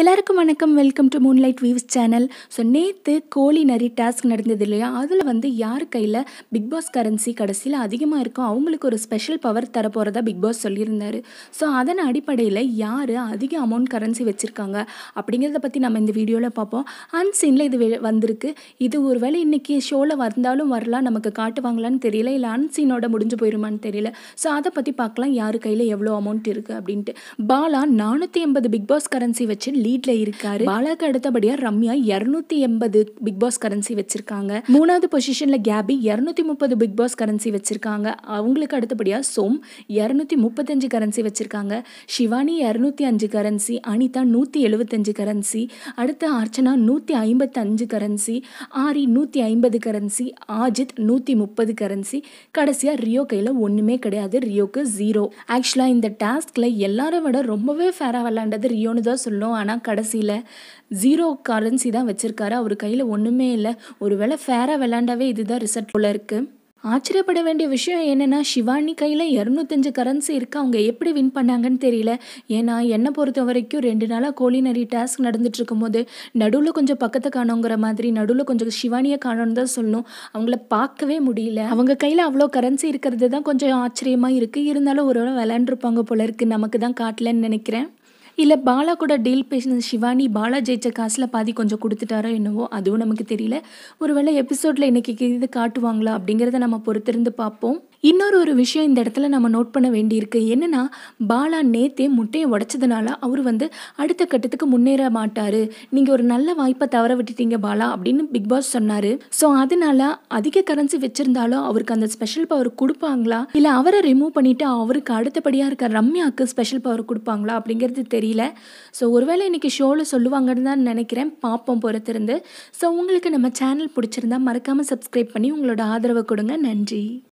எல்லாருக்கும் வணக்கம் welcome to moonlight views channel so நேற்று கோழி நரி டாஸ்க் நடந்தது இல்லையா அதில் வந்து யார் கையில் பிக் பாஸ் கரன்சி கடைசியில் அதிகமாக இருக்கும் அவங்களுக்கு ஒரு ஸ்பெஷல் பவர் தரப்போகிறதா பிக் பாஸ் சொல்லியிருந்தார் ஸோ அதன் அடிப்படையில் யார் அதிக அமௌண்ட் கரன்சி வச்சுருக்காங்க அப்படிங்கிறத பற்றி நம்ம இந்த வீடியோவில் பார்ப்போம் அன்சீனில் இது வந்திருக்கு இது ஒரு வேளை இன்றைக்கி ஷோவில் வந்தாலும் வரலாம் நமக்கு காட்டுவாங்களான்னு தெரியல இல்லை அன்சீனோட முடிஞ்சு போயிருமான்னு தெரியல ஸோ அதை பற்றி பார்க்கலாம் யார் கையில் எவ்வளோ அமௌண்ட் இருக்குது அப்படின்ட்டு பாலா நானூற்றி ஐம்பது பிக் பாஸ் கரன்சி வச்சு லீட்ல இருக்காரு பாலாக்கு அடுத்தபடியா ரம்யா இருநூத்தி எண்பது பிக் பாஸ் கரன்சி வச்சிருக்காங்க மூணாவது பொசிஷன்ல கேபி இருநூத்தி முப்பது பிக் பாஸ் கரன்சி வச்சிருக்காங்க அவங்களுக்கு அடுத்தபடியா சோம் இருநூத்தி முப்பத்தஞ்சு கரன்சி வச்சிருக்காங்க சிவானி இரநூத்தி அஞ்சு கரன்சி அனிதா நூத்தி எழுபத்தஞ்சு கரன்சி அடுத்து அர்ச்சனா நூத்தி ஐம்பத்தஞ்சு கரன்சி ஆரி நூத்தி ஐம்பது கரன்சி ஆஜித் நூத்தி முப்பது கரன்சி கடைசியா ரியோ கையில ஒண்ணுமே கிடையாது ரியோக்கு ஜீரோ ஆக்சுவலா இந்த டாஸ்க்ல எல்லாரும் விட ரொம்பவே ஃபேரா விளாண்டது ரியோன்னு தான் சொல்லும் ஆனா ஆனால் கடைசியில் ஜீரோ கரன்சி தான் வச்சுருக்காரு அவர் கையில் ஒன்றுமே இல்லை ஒரு வேளை ஃபேராக விளாண்டாவே இதுதான் ரிசல்ட் போல இருக்குது ஆச்சரியப்பட வேண்டிய விஷயம் என்னென்னா சிவானி கையில் இரநூத்தஞ்சு கரன்சி இருக்குது அவங்க எப்படி வின் பண்ணாங்கன்னு தெரியல ஏன்னா என்னை பொறுத்த வரைக்கும் ரெண்டு நாளாக நிறைய டாஸ்க் நடந்துட்டுருக்கும் போது நடுவில் கொஞ்சம் பக்கத்தை காணோங்கிற மாதிரி நடுவில் கொஞ்சம் சிவானியை காணோன்னு தான் சொல்லணும் அவங்கள பார்க்கவே முடியல அவங்க கையில் அவ்வளோ கரன்சி இருக்கிறது தான் கொஞ்சம் ஆச்சரியமாக இருக்குது இருந்தாலும் ஒரு விளாண்டுருப்பாங்க போல இருக்குது நமக்கு தான் காட்டலன்னு நினைக்கிறேன் இல்லை பாலா கூட டீல் பேசின சிவானி பாலா ஜெயிச்ச காசில் பாதி கொஞ்சம் கொடுத்துட்டாரோ என்னவோ அதுவும் நமக்கு தெரியல ஒருவேளை எபிசோடில் இன்றைக்கி இது காட்டுவாங்களா அப்படிங்கிறத நம்ம பொறுத்திருந்து பார்ப்போம் இன்னொரு ஒரு விஷயம் இந்த இடத்துல நம்ம நோட் பண்ண வேண்டியிருக்கு என்னென்னா பாலா நேத்தே முட்டையை உடைச்சதுனால அவர் வந்து அடுத்த கட்டத்துக்கு முன்னேற மாட்டார் நீங்கள் ஒரு நல்ல வாய்ப்பை தவற விட்டுட்டீங்க பாலா அப்படின்னு பிக் பாஸ் சொன்னார் ஸோ அதனால அதிக கரன்சி வச்சுருந்தாலும் அவருக்கு அந்த ஸ்பெஷல் பவர் கொடுப்பாங்களா இல்லை அவரை ரிமூவ் பண்ணிவிட்டு அவருக்கு அடுத்தபடியாக இருக்க ரம்யாவுக்கு ஸ்பெஷல் பவர் கொடுப்பாங்களா அப்படிங்கிறது தெரியல ஸோ ஒருவேளை இன்றைக்கி ஷோவில் சொல்லுவாங்கன்னு தான் நினைக்கிறேன் பார்ப்போம் பொறுத்திருந்து ஸோ உங்களுக்கு நம்ம சேனல் பிடிச்சிருந்தா மறக்காமல் சப்ஸ்கிரைப் பண்ணி உங்களோட ஆதரவை கொடுங்க நன்றி